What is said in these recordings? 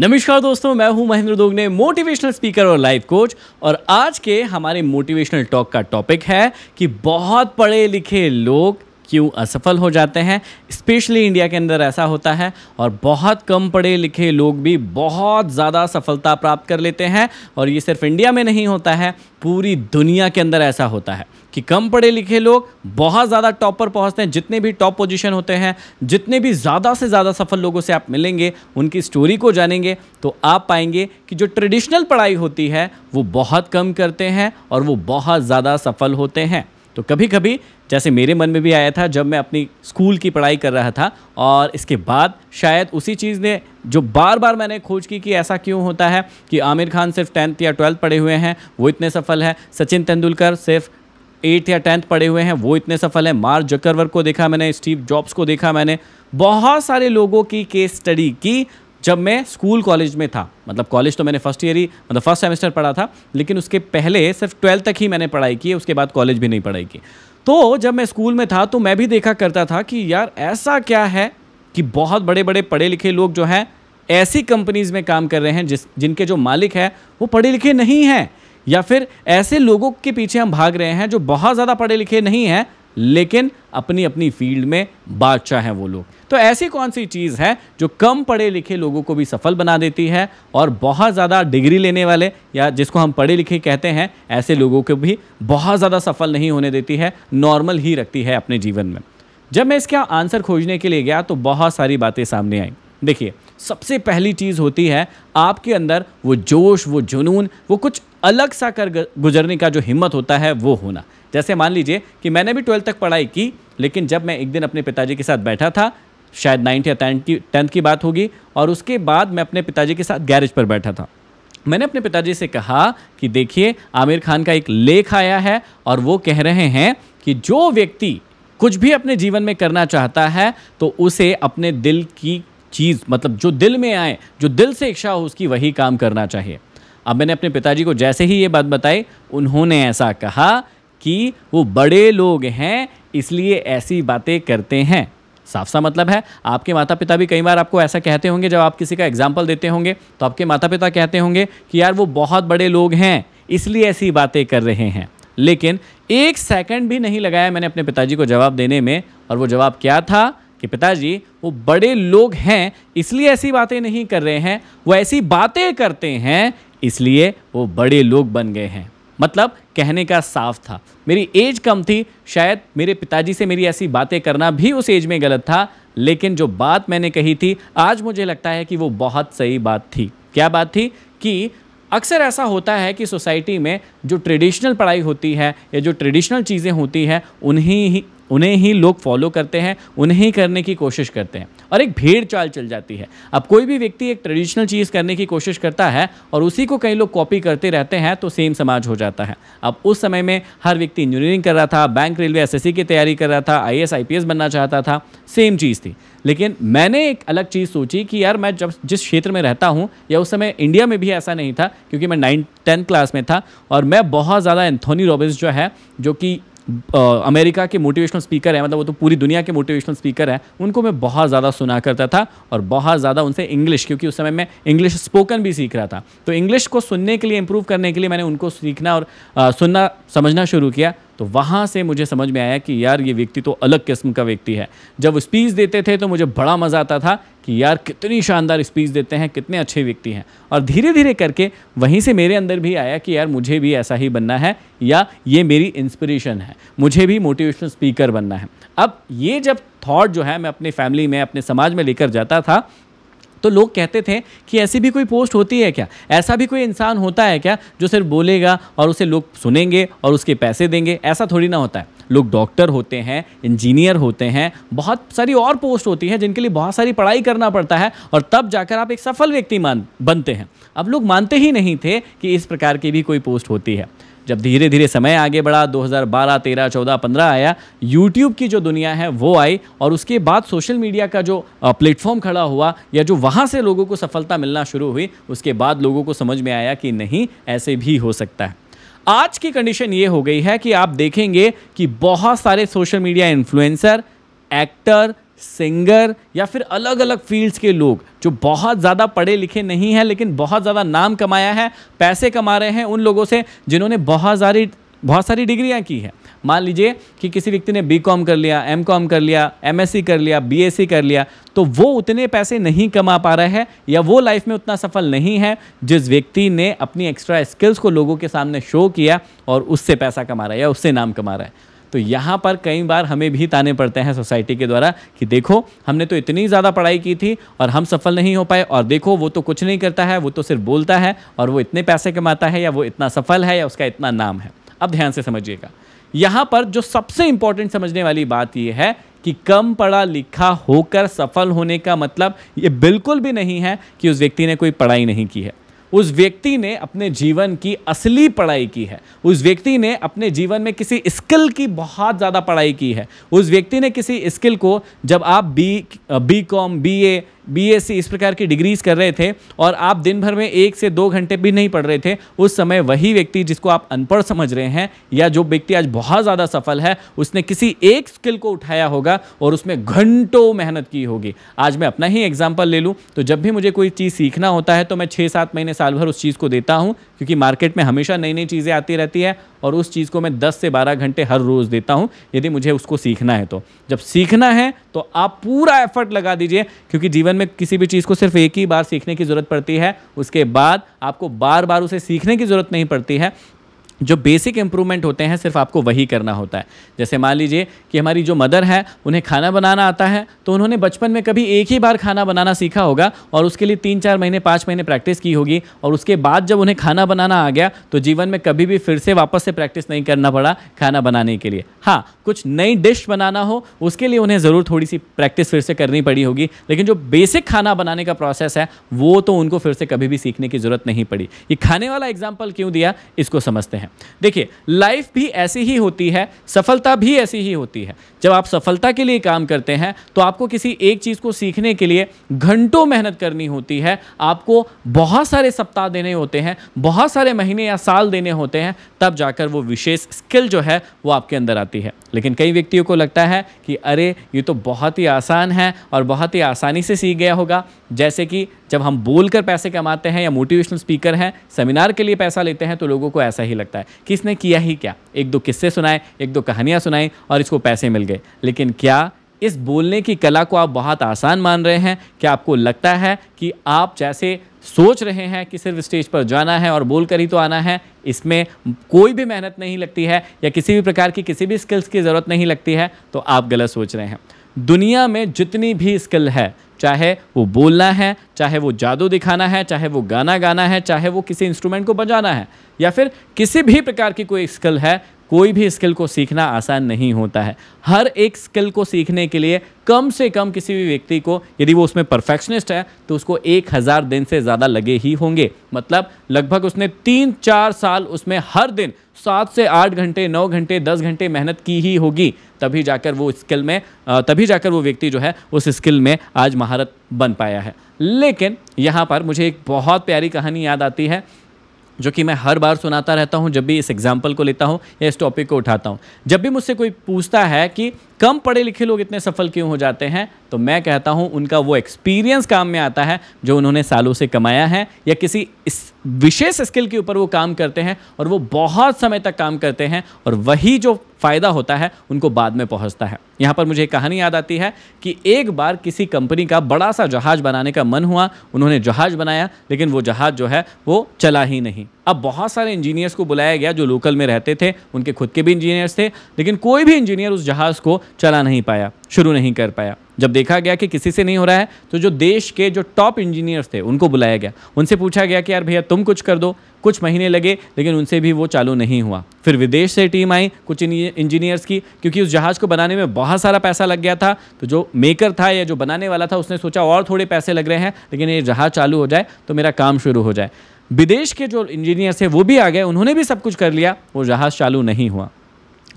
नमस्कार दोस्तों मैं हूं महेंद्र दोगने मोटिवेशनल स्पीकर और लाइफ कोच और आज के हमारे मोटिवेशनल टॉक का टॉपिक है कि बहुत पढ़े लिखे लोग क्यों असफल हो जाते हैं स्पेशली इंडिया के अंदर ऐसा होता है और बहुत कम पढ़े लिखे लोग भी बहुत ज़्यादा सफलता प्राप्त कर लेते हैं और ये सिर्फ इंडिया में नहीं होता है पूरी दुनिया के अंदर ऐसा होता है कि कम पढ़े लिखे लोग बहुत ज़्यादा टॉप पर पहुँचते हैं जितने भी टॉप पोजिशन होते हैं जितने भी ज़्यादा से ज़्यादा सफल लोगों से आप मिलेंगे उनकी स्टोरी को जानेंगे तो आप पाएंगे कि जो ट्रेडिशनल पढ़ाई होती है वो बहुत कम करते हैं और वो बहुत ज़्यादा सफल होते हैं तो कभी कभी जैसे मेरे मन में भी आया था जब मैं अपनी स्कूल की पढ़ाई कर रहा था और इसके बाद शायद उसी चीज़ ने जो बार बार मैंने खोज की कि ऐसा क्यों होता है कि आमिर खान सिर्फ टेंथ या ट्वेल्थ पढ़े हुए हैं वो इतने सफल है सचिन तेंदुलकर सिर्फ एट्थ या टेंथ पढ़े हुए हैं वो इतने सफल हैं मार्क जकरवर को देखा मैंने स्टीव जॉब्स को देखा मैंने बहुत सारे लोगों की केस स्टडी की जब मैं स्कूल कॉलेज में था मतलब कॉलेज तो मैंने फर्स्ट ईयर ही मतलब फर्स्ट सेमेस्टर पढ़ा था लेकिन उसके पहले सिर्फ ट्वेल्थ तक ही मैंने पढ़ाई की उसके बाद कॉलेज भी नहीं पढ़ाई की तो जब मैं स्कूल में था तो मैं भी देखा करता था कि यार ऐसा क्या है कि बहुत बड़े बड़े पढ़े लिखे लोग जो हैं ऐसी कंपनीज़ में काम कर रहे हैं जिस जिनके जो मालिक हैं वो पढ़े लिखे नहीं हैं या फिर ऐसे लोगों के पीछे हम भाग रहे हैं जो बहुत ज़्यादा पढ़े लिखे नहीं हैं लेकिन अपनी अपनी फील्ड में बादशाह हैं वो लोग तो ऐसी कौन सी चीज़ है जो कम पढ़े लिखे लोगों को भी सफल बना देती है और बहुत ज़्यादा डिग्री लेने वाले या जिसको हम पढ़े लिखे कहते हैं ऐसे लोगों को भी बहुत ज़्यादा सफल नहीं होने देती है नॉर्मल ही रखती है अपने जीवन में जब मैं इसका आंसर खोजने के लिए गया तो बहुत सारी बातें सामने आई देखिए सबसे पहली चीज़ होती है आपके अंदर वो जोश वो जुनून वो कुछ अलग सा कर गुजरने का जो हिम्मत होता है वो होना जैसे मान लीजिए कि मैंने भी ट्वेल्थ तक पढ़ाई की लेकिन जब मैं एक दिन अपने पिताजी के साथ बैठा था शायद नाइन्थ या टेंथ की टेंथ की बात होगी और उसके बाद मैं अपने पिताजी के साथ गैरेज पर बैठा था मैंने अपने पिताजी से कहा कि देखिए आमिर खान का एक लेख आया है और वो कह रहे हैं कि जो व्यक्ति कुछ भी अपने जीवन में करना चाहता है तो उसे अपने दिल की चीज़ मतलब जो दिल में आए जो दिल से इच्छा हो उसकी वही काम करना चाहिए अब मैंने अपने पिताजी को जैसे ही ये बात बताई उन्होंने ऐसा कहा कि वो बड़े लोग हैं इसलिए ऐसी बातें करते हैं साफ सा मतलब है आपके माता पिता भी कई बार आपको ऐसा कहते होंगे जब आप किसी का एग्जाम्पल देते होंगे तो आपके माता पिता कहते होंगे कि यार वो बहुत बड़े लोग हैं इसलिए ऐसी बातें कर रहे हैं लेकिन एक सेकंड भी नहीं लगाया मैंने अपने पिताजी को जवाब देने में और वो जवाब क्या था कि पिताजी वो बड़े लोग हैं इसलिए ऐसी बातें नहीं कर रहे हैं वो ऐसी बातें करते हैं इसलिए वो बड़े लोग बन गए हैं मतलब कहने का साफ था मेरी एज कम थी शायद मेरे पिताजी से मेरी ऐसी बातें करना भी उस एज में गलत था लेकिन जो बात मैंने कही थी आज मुझे लगता है कि वो बहुत सही बात थी क्या बात थी कि अक्सर ऐसा होता है कि सोसाइटी में जो ट्रेडिशनल पढ़ाई होती है या जो ट्रेडिशनल चीज़ें होती हैं उन्हीं उन्हें ही लोग फॉलो करते हैं उन्हें ही करने की कोशिश करते हैं और एक भीड़ चाल चल जाती है अब कोई भी व्यक्ति एक ट्रेडिशनल चीज़ करने की कोशिश करता है और उसी को कई लोग कॉपी करते रहते हैं तो सेम समाज हो जाता है अब उस समय में हर व्यक्ति इंजीनियरिंग कर रहा था बैंक रेलवे एस की तैयारी कर रहा था आई एस बनना चाहता था सेम चीज़ थी लेकिन मैंने एक अलग चीज़ सोची कि यार मैं जब जिस क्षेत्र में रहता हूँ या उस समय इंडिया में भी ऐसा नहीं था क्योंकि मैं नाइन टेंथ क्लास में था और मैं बहुत ज़्यादा एंथोनी रॉबिस जो है जो कि अमेरिका के मोटिवेशनल स्पीकर हैं मतलब वो तो पूरी दुनिया के मोटिवेशनल स्पीकर हैं उनको मैं बहुत ज़्यादा सुना करता था और बहुत ज़्यादा उनसे इंग्लिश क्योंकि उस समय मैं इंग्लिश स्पोकन भी सीख रहा था तो इंग्लिश को सुनने के लिए इम्प्रूव करने के लिए मैंने उनको सीखना और आ, सुनना समझना शुरू किया तो वहाँ से मुझे समझ में आया कि यार ये व्यक्ति तो अलग किस्म का व्यक्ति है जब स्पीच देते थे तो मुझे बड़ा मज़ा आता था कि यार कितनी शानदार स्पीच देते हैं कितने अच्छे व्यक्ति हैं और धीरे धीरे करके वहीं से मेरे अंदर भी आया कि यार मुझे भी ऐसा ही बनना है या ये मेरी इंस्पिरेशन है मुझे भी मोटिवेशनल स्पीकर बनना है अब ये जब थाट जो है मैं अपनी फैमिली में अपने समाज में लेकर जाता था तो लोग कहते थे कि ऐसी भी कोई पोस्ट होती है क्या ऐसा भी कोई इंसान होता है क्या जो सिर्फ बोलेगा और उसे लोग सुनेंगे और उसके पैसे देंगे ऐसा थोड़ी ना होता है लोग डॉक्टर होते हैं इंजीनियर होते हैं बहुत सारी और पोस्ट होती है जिनके लिए बहुत सारी पढ़ाई करना पड़ता है और तब जाकर आप एक सफल व्यक्ति मान बनते हैं अब लोग मानते ही नहीं थे कि इस प्रकार की भी कोई पोस्ट होती है जब धीरे धीरे समय आगे बढ़ा 2012, 13, 14, 15 आया यूट्यूब की जो दुनिया है वो आई और उसके बाद सोशल मीडिया का जो प्लेटफॉर्म खड़ा हुआ या जो वहाँ से लोगों को सफलता मिलना शुरू हुई उसके बाद लोगों को समझ में आया कि नहीं ऐसे भी हो सकता है आज की कंडीशन ये हो गई है कि आप देखेंगे कि बहुत सारे social media influencer actor singer या फिर अलग अलग फील्ड्स के लोग जो बहुत ज़्यादा पढ़े लिखे नहीं हैं लेकिन बहुत ज़्यादा नाम कमाया है पैसे कमा रहे हैं उन लोगों से जिन्होंने बहुत सारी बहुत सारी डिग्रियाँ की हैं मान लीजिए कि किसी व्यक्ति ने बी कॉम कर लिया एम कॉम कर लिया एम एस सी कर लिया बी एस सी कर लिया तो वो उतने पैसे नहीं कमा पा रहा है या वो लाइफ में उतना सफल नहीं है जिस व्यक्ति ने अपनी एक्स्ट्रा स्किल्स को लोगों के सामने शो किया और उससे पैसा कमा रहा है या उससे नाम कमा रहा है तो यहाँ पर कई बार हमें भी ताने पड़ते हैं सोसाइटी के द्वारा कि देखो हमने तो इतनी ज़्यादा पढ़ाई की थी और हम सफल नहीं हो पाए और देखो वो तो कुछ नहीं करता है वो तो सिर्फ बोलता है और वो इतने पैसे कमाता है या वो इतना सफल है या उसका इतना नाम है अब ध्यान से समझिएगा यहाँ पर जो सबसे इंपॉर्टेंट समझने वाली बात यह है कि कम पढ़ा लिखा होकर सफल होने का मतलब ये बिल्कुल भी नहीं है कि उस व्यक्ति ने कोई पढ़ाई नहीं की है उस व्यक्ति ने अपने जीवन की असली पढ़ाई की है उस व्यक्ति ने अपने जीवन में किसी स्किल की बहुत ज़्यादा पढ़ाई की है उस व्यक्ति ने किसी स्किल को जब आप B BCom BA BSc इस प्रकार की डिग्रीज कर रहे थे और आप दिन भर में एक से दो घंटे भी नहीं पढ़ रहे थे उस समय वही व्यक्ति जिसको आप अनपढ़ समझ रहे हैं या जो व्यक्ति आज बहुत ज़्यादा सफल है उसने किसी एक स्किल को उठाया होगा और उसमें घंटों मेहनत की होगी आज मैं अपना ही एग्जाम्पल ले लूँ तो जब भी मुझे कोई चीज़ सीखना होता है तो मैं छः सात महीने साल भर उस चीज़ को देता हूँ क्योंकि मार्केट में हमेशा नई नई चीज़ें आती रहती है और उस चीज़ को मैं दस से बारह घंटे हर रोज़ देता हूँ यदि मुझे उसको सीखना है तो जब सीखना है तो आप पूरा एफर्ट लगा दीजिए क्योंकि जीवन में किसी भी चीज़ को सिर्फ एक ही बार सीखने की ज़रूरत पड़ती है उसके बाद आपको बार बार उसे सीखने की ज़रूरत नहीं पड़ती है जो बेसिक इम्प्रूवमेंट होते हैं सिर्फ आपको वही करना होता है जैसे मान लीजिए कि हमारी जो मदर है उन्हें खाना बनाना आता है तो उन्होंने बचपन में कभी एक ही बार खाना बनाना सीखा होगा और उसके लिए तीन चार महीने पाँच महीने प्रैक्टिस की होगी और उसके बाद जब उन्हें खाना बनाना आ गया तो जीवन में कभी भी फिर से वापस से प्रैक्टिस नहीं करना पड़ा खाना बनाने के लिए हाँ कुछ नई डिश बनाना हो उसके लिए उन्हें ज़रूर थोड़ी सी प्रैक्टिस फिर से करनी पड़ी होगी लेकिन जो बेसिक खाना बनाने का प्रोसेस है वो तो उनको फिर से कभी भी सीखने की ज़रूरत नहीं पड़ी ये खाने वाला एग्जाम्पल क्यों दिया इसको समझते हैं हैं देखिए लाइफ भी ऐसी ही होती है सफलता भी ऐसी ही होती है जब आप सफलता के लिए काम करते हैं तो आपको किसी एक चीज़ को सीखने के लिए घंटों मेहनत करनी होती है आपको बहुत सारे सप्ताह देने होते हैं बहुत सारे महीने या साल देने होते हैं तब जाकर वो विशेष स्किल जो है वो आपके अंदर आती है लेकिन कई व्यक्तियों को लगता है कि अरे ये तो बहुत ही आसान है और बहुत ही आसानी से सीख गया होगा जैसे कि जब हम बोलकर पैसे कमाते हैं या मोटिवेशनल स्पीकर हैं सेमिनार के लिए पैसा लेते हैं तो लोगों को ऐसा ही लगता है कि इसने किया ही क्या एक दो किस्से सुनाए एक दो कहानियाँ सुनाई और इसको पैसे मिल गए लेकिन क्या इस बोलने की कला को आप बहुत आसान मान रहे हैं क्या आपको लगता है कि आप जैसे सोच रहे हैं कि सिर्फ स्टेज पर जाना है और बोल कर ही तो आना है इसमें कोई भी मेहनत नहीं लगती है या किसी भी प्रकार की किसी भी स्किल्स की ज़रूरत नहीं लगती है तो आप गलत सोच रहे हैं दुनिया में जितनी भी स्किल है चाहे वो बोलना है चाहे वो जादू दिखाना है चाहे वो गाना गाना है चाहे वो किसी इंस्ट्रूमेंट को बजाना है या फिर किसी भी प्रकार की कोई स्किल है कोई भी स्किल को सीखना आसान नहीं होता है हर एक स्किल को सीखने के लिए कम से कम किसी भी व्यक्ति को यदि वो उसमें परफेक्शनिस्ट है तो उसको एक हज़ार दिन से ज़्यादा लगे ही होंगे मतलब लगभग उसने तीन चार साल उसमें हर दिन सात से आठ घंटे नौ घंटे दस घंटे मेहनत की ही होगी तभी जाकर वो स्किल में तभी जाकर वो व्यक्ति जो है उस स्किल में आज महारत बन पाया है लेकिन यहाँ पर मुझे एक बहुत प्यारी कहानी याद आती है जो कि मैं हर बार सुनाता रहता हूँ जब भी इस एग्जाम्पल को लेता हूँ या इस टॉपिक को उठाता हूँ जब भी मुझसे कोई पूछता है कि कम पढ़े लिखे लोग इतने सफल क्यों हो जाते हैं तो मैं कहता हूँ उनका वो एक्सपीरियंस काम में आता है जो उन्होंने सालों से कमाया है या किसी इस विशेष स्किल के ऊपर वो काम करते हैं और वो बहुत समय तक काम करते हैं और वही जो फ़ायदा होता है उनको बाद में पहुंचता है यहाँ पर मुझे एक कहानी याद आती है कि एक बार किसी कंपनी का बड़ा सा जहाज़ बनाने का मन हुआ उन्होंने जहाज़ बनाया लेकिन वो जहाज़ जो है वो चला ही नहीं अब बहुत सारे इंजीनियर्स को बुलाया गया जो लोकल में रहते थे उनके खुद के भी इंजीनियर्स थे लेकिन कोई भी इंजीनियर उस जहाज़ को चला नहीं पाया शुरू नहीं कर पाया जब देखा गया कि किसी से नहीं हो रहा है तो जो देश के जो टॉप इंजीनियर्स थे उनको बुलाया गया उनसे पूछा गया कि यार भैया तुम कुछ कर दो कुछ महीने लगे लेकिन उनसे भी वो चालू नहीं हुआ फिर विदेश से टीम आई कुछ इंजीनियर्स की क्योंकि उस जहाज़ को बनाने में बहुत सारा पैसा लग गया था तो जो मेकर था या जो बनाने वाला था उसने सोचा और थोड़े पैसे लग रहे हैं लेकिन ये जहाज़ चालू हो जाए तो मेरा काम शुरू हो जाए विदेश के जो इंजीनियर्स थे वो भी आ गए उन्होंने भी सब कुछ कर लिया वो जहाज़ चालू नहीं हुआ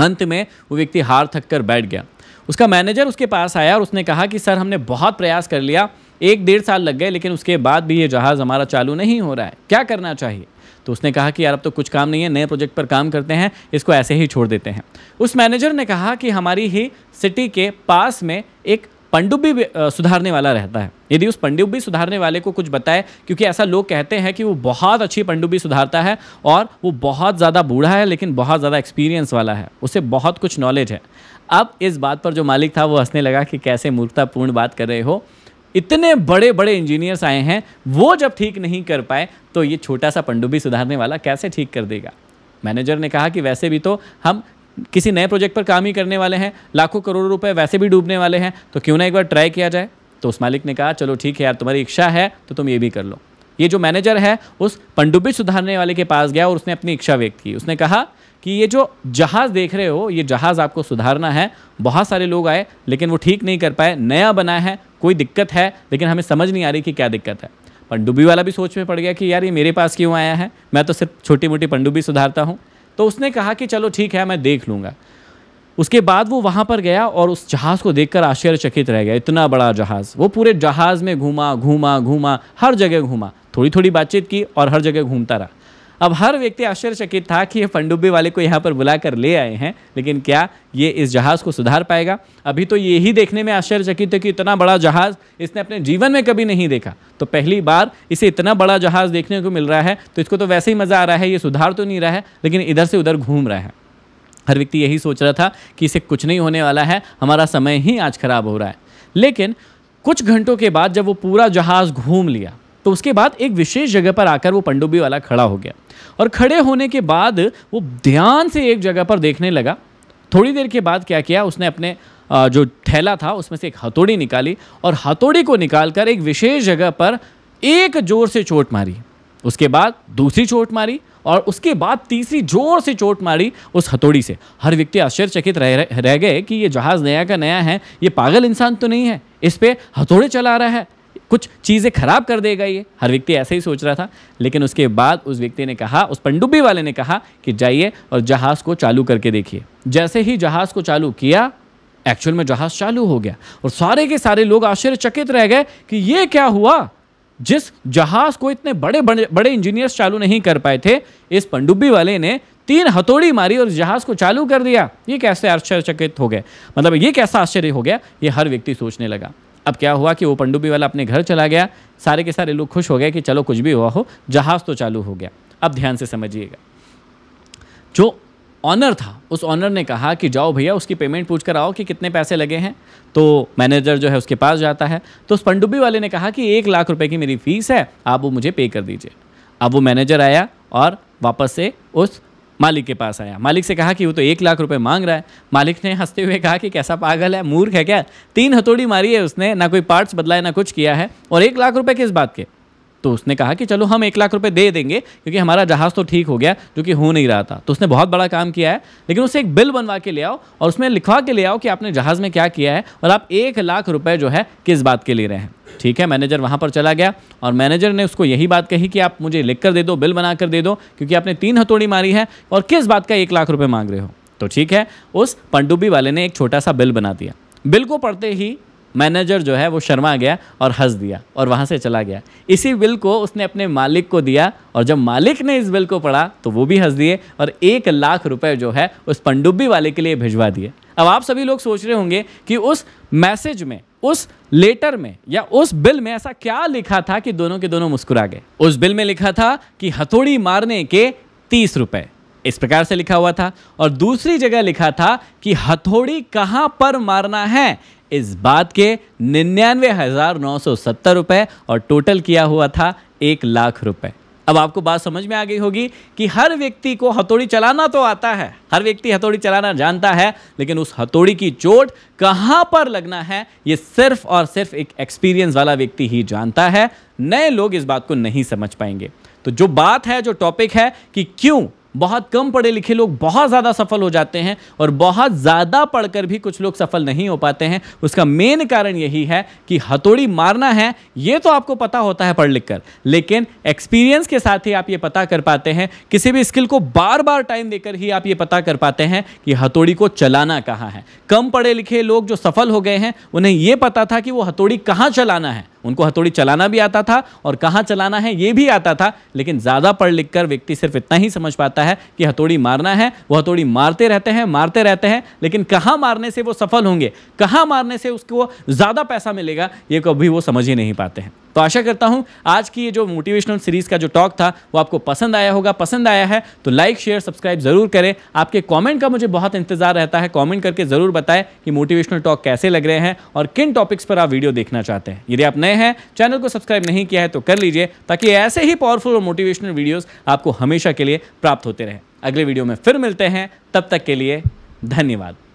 अंत में वो व्यक्ति हार थक कर बैठ गया उसका मैनेजर उसके पास आया और उसने कहा कि सर हमने बहुत प्रयास कर लिया एक डेढ़ साल लग गए लेकिन उसके बाद भी ये जहाज़ हमारा चालू नहीं हो रहा है क्या करना चाहिए तो उसने कहा कि यार अब तो कुछ काम नहीं है नए प्रोजेक्ट पर काम करते हैं इसको ऐसे ही छोड़ देते हैं उस मैनेजर ने कहा कि हमारी ही सिटी के पास में एक पंडुब्बी सुधारने वाला रहता है यदि उस पंडुब्बी सुधारने वाले को कुछ बताए क्योंकि ऐसा लोग कहते हैं कि वो बहुत अच्छी पंडुब्बी सुधारता है और वो बहुत ज़्यादा बूढ़ा है लेकिन बहुत ज़्यादा एक्सपीरियंस वाला है उसे बहुत कुछ नॉलेज है अब इस बात पर जो मालिक था वो हंसने लगा कि कैसे मूर्खतापूर्ण बात कर रहे हो इतने बड़े बड़े इंजीनियर्स आए हैं वो जब ठीक नहीं कर पाए तो ये छोटा सा पंडुब्बी सुधारने वाला कैसे ठीक कर देगा मैनेजर ने कहा कि वैसे भी तो हम किसी नए प्रोजेक्ट पर काम ही करने वाले हैं लाखों करोड़ों रुपए वैसे भी डूबने वाले हैं तो क्यों ना एक बार ट्राई किया जाए तो उस मालिक ने कहा चलो ठीक है यार तुम्हारी इच्छा है तो तुम ये भी कर लो ये जो मैनेजर है उस पंडुबिच सुधारने वाले के पास गया और उसने अपनी इच्छा व्यक्त की उसने कहा कि ये जो जहाज़ देख रहे हो ये जहाज़ आपको सुधारना है बहुत सारे लोग आए लेकिन वो ठीक नहीं कर पाए नया बना है कोई दिक्कत है लेकिन हमें समझ नहीं आ रही कि क्या दिक्कत है पनडुब्बी वाला भी सोच में पड़ गया कि यार ये मेरे पास क्यों आया है मैं तो सिर्फ छोटी मोटी पंडुबी सुधारता हूँ तो उसने कहा कि चलो ठीक है मैं देख लूँगा उसके बाद वो वहाँ पर गया और उस जहाज़ को देखकर आश्चर्यचकित रह गया इतना बड़ा जहाज़ वो पूरे जहाज़ में घूमा घूमा घूमा हर जगह घूमा थोड़ी थोड़ी बातचीत की और हर जगह घूमता रहा अब हर व्यक्ति आश्चर्यचकित था कि ये पंडुब्बी वाले को यहाँ पर बुला कर ले आए हैं लेकिन क्या ये इस जहाज़ को सुधार पाएगा अभी तो ये ही देखने में आश्चर्यचकित है कि इतना बड़ा जहाज़ इसने अपने जीवन में कभी नहीं देखा तो पहली बार इसे इतना बड़ा जहाज़ देखने को मिल रहा है तो इसको तो वैसे ही मज़ा आ रहा है ये सुधार तो नहीं रहा है लेकिन इधर से उधर घूम रहा है हर व्यक्ति यही सोच रहा था कि इसे कुछ नहीं होने वाला है हमारा समय ही आज खराब हो रहा है लेकिन कुछ घंटों के बाद जब वो पूरा जहाज़ घूम लिया तो उसके बाद एक विशेष जगह पर आकर वो पंडुबी वाला खड़ा हो गया और खड़े होने के बाद वो ध्यान से एक जगह पर देखने लगा थोड़ी देर के बाद क्या किया उसने अपने जो थैला था उसमें से एक हथौड़ी निकाली और हथौड़ी को निकालकर एक विशेष जगह पर एक जोर से चोट मारी उसके बाद दूसरी चोट मारी और उसके बाद तीसरी जोर से चोट मारी उस हथौड़ी से हर व्यक्ति आश्चर्यचकित रह, रह गए कि ये जहाज़ नया का नया है ये पागल इंसान तो नहीं है इस पर हथौड़े चला रहा है कुछ चीज़ें खराब कर देगा ये हर व्यक्ति ऐसे ही सोच रहा था लेकिन उसके बाद उस व्यक्ति ने कहा उस पंडुब्बी वाले ने कहा कि जाइए और जहाज़ को चालू करके देखिए जैसे ही जहाज़ को चालू किया एक्चुअल में जहाज़ चालू हो गया और सारे के सारे लोग आश्चर्यचकित रह गए कि ये क्या हुआ जिस जहाज को इतने बड़े बड़े बड़े इंजीनियर्स चालू नहीं कर पाए थे इस पंडुब्बी वाले ने तीन हथौड़ी मारी और जहाज को चालू कर दिया ये कैसे आश्चर्यचकित हो गए मतलब ये कैसा आश्चर्य हो गया ये हर व्यक्ति सोचने लगा अब क्या हुआ कि वो पंडुबी वाला अपने घर चला गया सारे के सारे लोग खुश हो गए कि चलो कुछ भी हुआ हो जहाज़ तो चालू हो गया अब ध्यान से समझिएगा जो ऑनर था उस ऑनर ने कहा कि जाओ भैया उसकी पेमेंट पूछ कर आओ कि कितने पैसे लगे हैं तो मैनेजर जो है उसके पास जाता है तो उस पंडुबी वाले ने कहा कि एक लाख रुपए की मेरी फ़ीस है आप वो मुझे पे कर दीजिए अब वो मैनेजर आया और वापस से उस मालिक के पास आया मालिक से कहा कि वो तो एक लाख रुपए मांग रहा है मालिक ने हंसते हुए कहा कि कैसा पागल है मूर्ख है क्या तीन हथौड़ी मारी है उसने ना कोई पार्ट्स बदला है ना कुछ किया है और एक लाख रुपए किस बात के तो उसने कहा कि चलो हम एक लाख रुपए दे देंगे क्योंकि हमारा जहाज़ तो ठीक हो गया जो कि हो नहीं रहा था तो उसने बहुत बड़ा काम किया है लेकिन उसे एक बिल बनवा के ले आओ और उसमें लिखवा के ले आओ कि आपने जहाज़ में क्या किया है और आप एक लाख रुपये जो है किस बात के ले रहे हैं ठीक है मैनेजर वहाँ पर चला गया और मैनेजर ने उसको यही बात कही कि आप मुझे लिख कर दे दो बिल बना कर दे दो क्योंकि आपने तीन हथौड़ी मारी है और किस बात का एक लाख रुपये मांग रहे हो तो ठीक है उस पंडुबी वाले ने एक छोटा सा बिल बना दिया बिल को पढ़ते ही मैनेजर जो है वो शर्मा गया और हंस दिया और वहाँ से चला गया इसी बिल को उसने अपने मालिक को दिया और जब मालिक ने इस बिल को पढ़ा तो वो भी हंस दिए और एक लाख रुपए जो है उस पंडुब्बी वाले के लिए भिजवा दिए अब आप सभी लोग सोच रहे होंगे कि उस मैसेज में उस लेटर में या उस बिल में ऐसा क्या लिखा था कि दोनों के दोनों मुस्कुरा गए उस बिल में लिखा था कि हथौड़ी मारने के तीस रुपये इस प्रकार से लिखा हुआ था और दूसरी जगह लिखा था कि हथौड़ी कहाँ पर मारना है इस बात के निन्यानवे हज़ार नौ सौ सत्तर रुपये और टोटल किया हुआ था एक लाख रुपए अब आपको बात समझ में आ गई होगी कि हर व्यक्ति को हथौड़ी चलाना तो आता है हर व्यक्ति हथौड़ी चलाना जानता है लेकिन उस हथौड़ी की चोट कहाँ पर लगना है ये सिर्फ और सिर्फ एक एक्सपीरियंस वाला व्यक्ति ही जानता है नए लोग इस बात को नहीं समझ पाएंगे तो जो बात है जो टॉपिक है कि क्यों बहुत कम पढ़े लिखे लोग बहुत ज़्यादा सफल हो जाते हैं और बहुत ज़्यादा पढ़कर भी कुछ लोग सफल नहीं हो पाते हैं उसका मेन कारण यही है कि हथौड़ी मारना है ये तो आपको पता होता है पढ़ लिख कर लेकिन एक्सपीरियंस के साथ ही आप ये पता कर पाते हैं किसी भी स्किल को बार बार टाइम देकर ही आप ये पता कर पाते हैं कि हथौड़ी को चलाना कहाँ है कम पढ़े लिखे लोग जो सफल हो गए हैं उन्हें ये पता था कि वो हथौड़ी कहाँ चलाना है उनको हथौड़ी चलाना भी आता था और कहाँ चलाना है ये भी आता था लेकिन ज़्यादा पढ़ लिख कर व्यक्ति सिर्फ इतना ही समझ पाता है कि हथौड़ी मारना है वो हथौड़ी मारते रहते हैं मारते रहते हैं लेकिन कहाँ मारने से वो सफल होंगे कहाँ मारने से उसको ज़्यादा पैसा मिलेगा ये कभी वो समझ ही नहीं पाते हैं तो आशा करता हूँ आज की ये जो मोटिवेशनल सीरीज़ का जो टॉक था वो आपको पसंद आया होगा पसंद आया है तो लाइक शेयर सब्सक्राइब ज़रूर करें आपके कॉमेंट का मुझे बहुत इंतज़ार रहता है कॉमेंट करके ज़रूर बताएं कि मोटिवेशनल टॉक कैसे लग रहे हैं और किन टॉपिक्स पर आप वीडियो देखना चाहते हैं यदि आप नए हैं चैनल को सब्सक्राइब नहीं किया है तो कर लीजिए ताकि ऐसे ही पावरफुल और मोटिवेशनल वीडियोज़ आपको हमेशा के लिए प्राप्त होते रहे अगले वीडियो में फिर मिलते हैं तब तक के लिए धन्यवाद